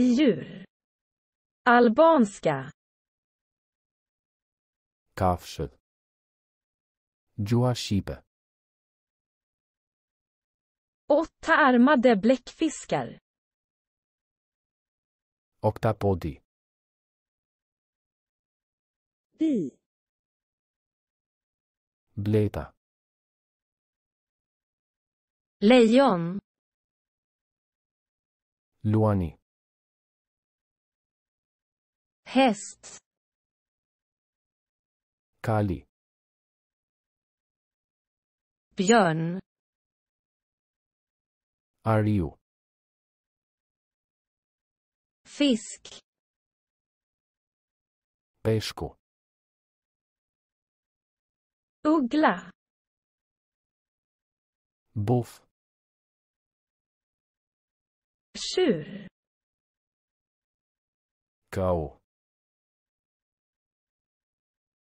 djur. Albanska. Kafshë. Gjua shqipe. Åtta armade bläckfiskar. Oktapodi. Bi. Bleta. Lejon. Luani. hästs Kali björn Arju fisk Pesku uggla Boff tjur Kau.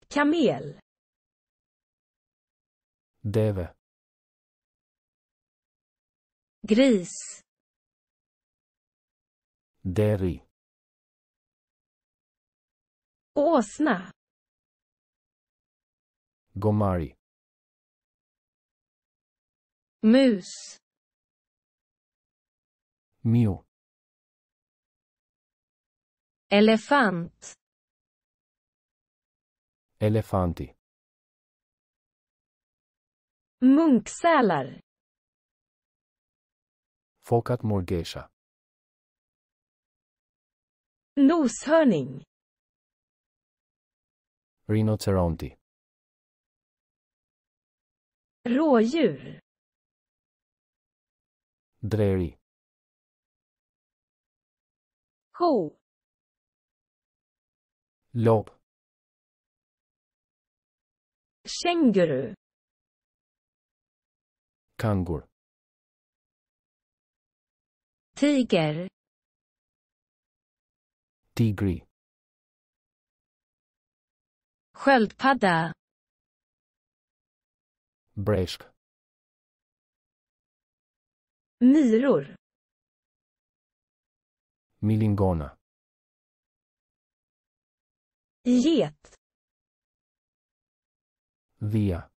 Kamel. Deve. Gris. Deri. Åsna. Gomari. Mus. Mio. Elefant. Elefanti. Munksälar. Folkat morgesha. Noshörning. Rinoceronti. Rådjur. Dräri. Ko. Lob känguru kangur tiger tigri sköldpadda Bresk. Myror. Milingona. Get. dhia.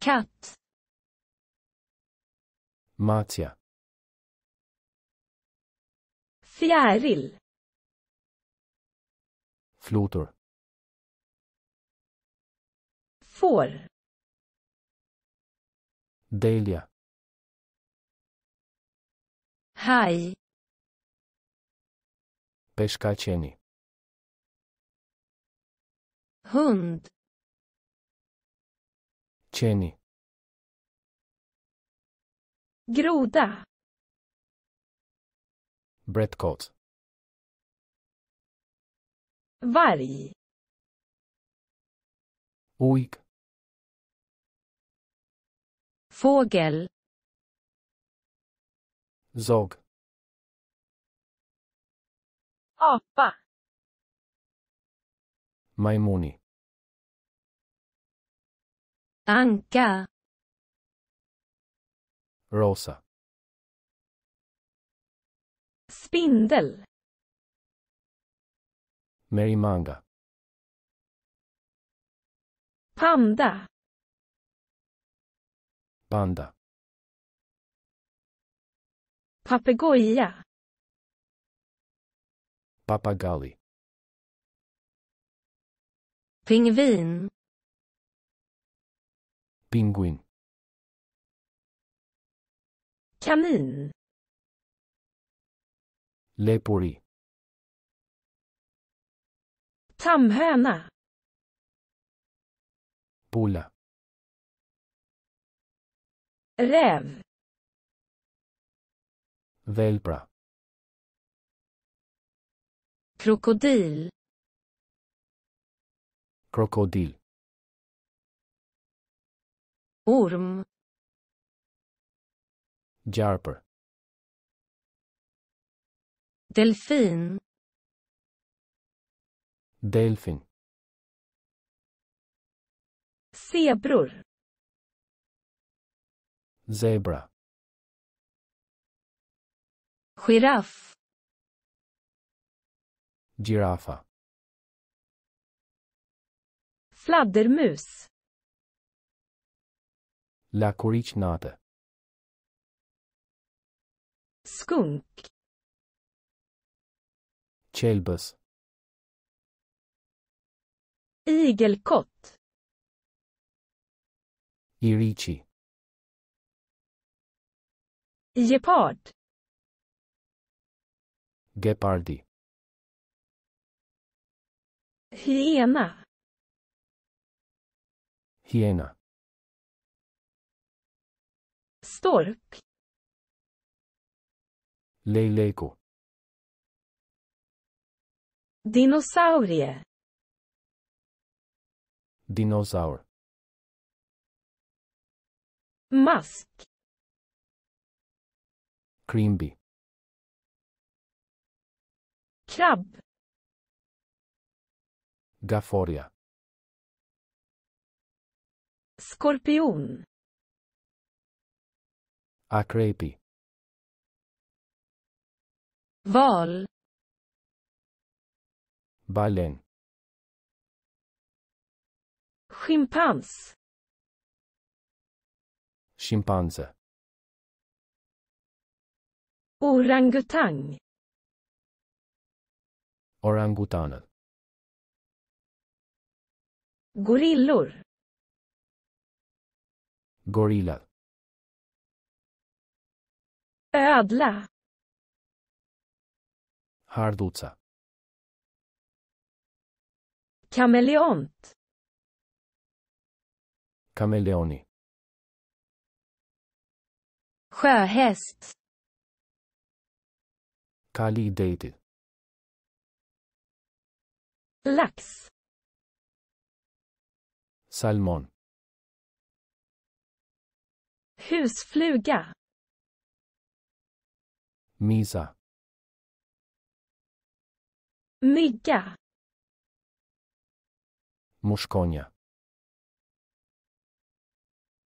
Kat. Matja. Fjäril. Flutur. for, Delia. Haj. Peshka qeni. hund Jenny groda Bretcoat varg Oik fågel Zog apa Maimoni Anka. Rosa. Spindel. Merimanga. Panda. Panda. Papegoja. Papagali. Pingvin. Pinguin. Kanin. Lepori. Tamhöna. Pula. Räv. Välpra. Krokodil. Krokodil. Orm. Jarper. Delfin. Delfin. Zebror. Zebra. Giraff. Giraffa. Fladdermus. Lakorichnata. Skunk. Tjälböss. Igelkott. Irichi. Gepard. Gepardi. Hyena. Hyena. Stork. Lejlejko. Dinosaurie. Dinosaur. Mask. Creamby. Krabb. Gaforia. Skorpion. Akrepi Val. Balen. Schimpans. Schimpanse. Orangutang. Orangutaner. Gorillor. Gorilla. Ödla. Hardutsa Kameleont. Kameleoni. Sjöhäst. Kalideiti. Lax. Salmon. Husfluga. Misa. Mygga. Morskonja.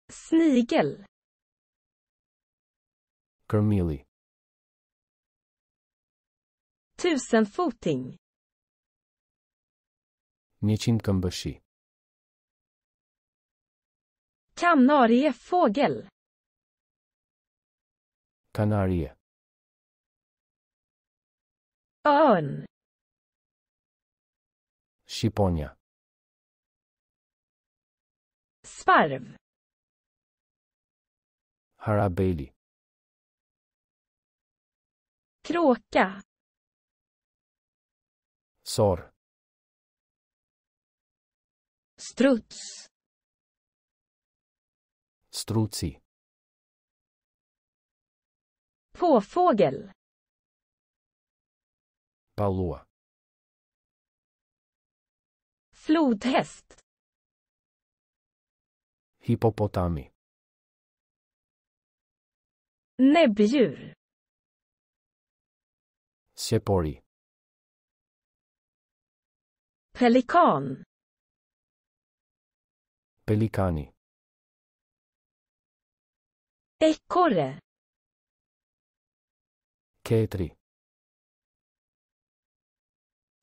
Snigel. Kërmili. Tusenfoting. Njëqind këmbëshi. Kanarie fogel. Kanarie. Ον. Σιπόνια. Sparv. Harabeli. Kråka. Sor. Struts. Strutsi. Påfågel. Paulua. Flodhäst. Hippopotami. Näbbdjur. Sepori. Pelikan. Pelikani. Ekorre. Ketri.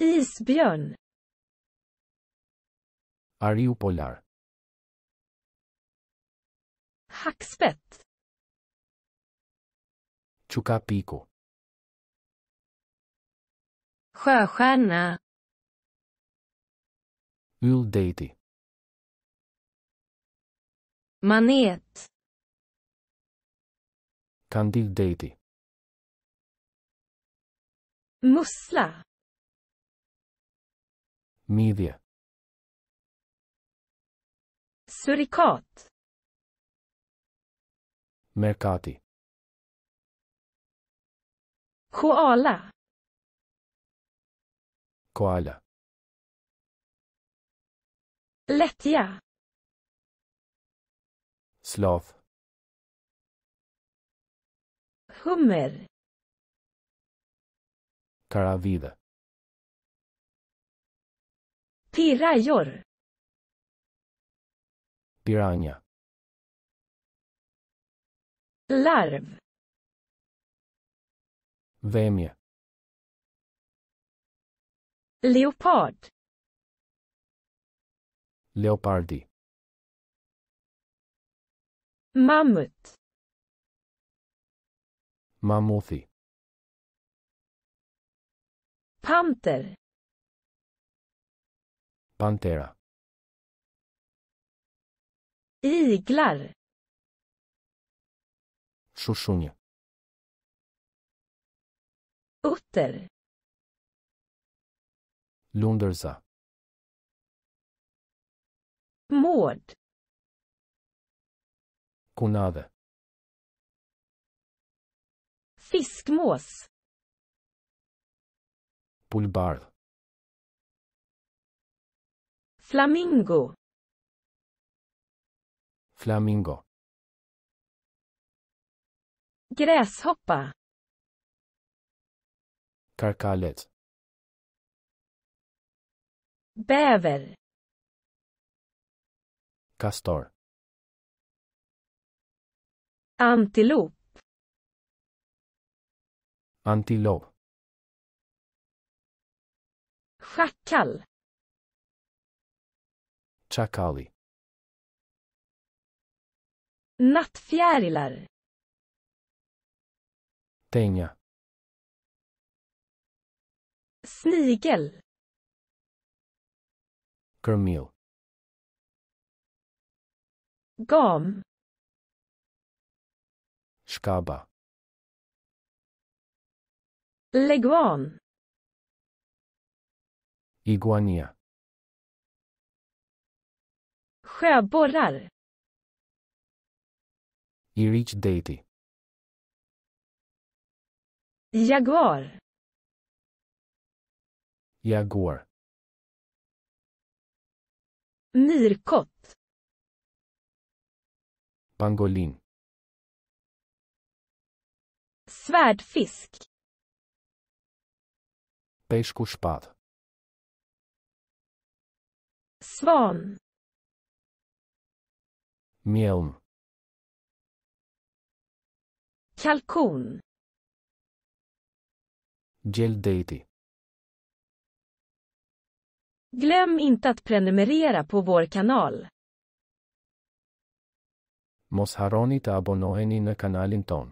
Isbjörn. Ariopolar. Hackspett. Chucapico. Sjöstjärna. Uldeiti. Manet. Candildeiti. Mussla. Midhje Surikot Merkati Koala Koala Letja Sloth Hummer Karavidhe Pirayor. Piranha. Larv. Vämja. Leopard. Leopardi. Mammut. Mammuthi. Panter. Pantera. Iglar. Shushunje. Utter. Lundërza. Mord. Kunadhe. Fiskmos. Pulbardh. Flamingo. Flamingo. Gräshoppa. Karkalet. Bäver. Kastor. Antilop. Antilop. Schackal Чакали. Nattfjärilar. Tenha. Snigel. Kermil. Gam. Skaba. Leguan. Iguania. Sjöborrar. Irich Deity. Jaguar. Jaguar. Myrkott. Pangolin. Svärdfisk. Pejskuspad. Svan. Mjölm Kalkon. Gjeldeiti. Glöm inte att prenumerera på vår kanal. Mos haronit abonohen inne kanalen ton.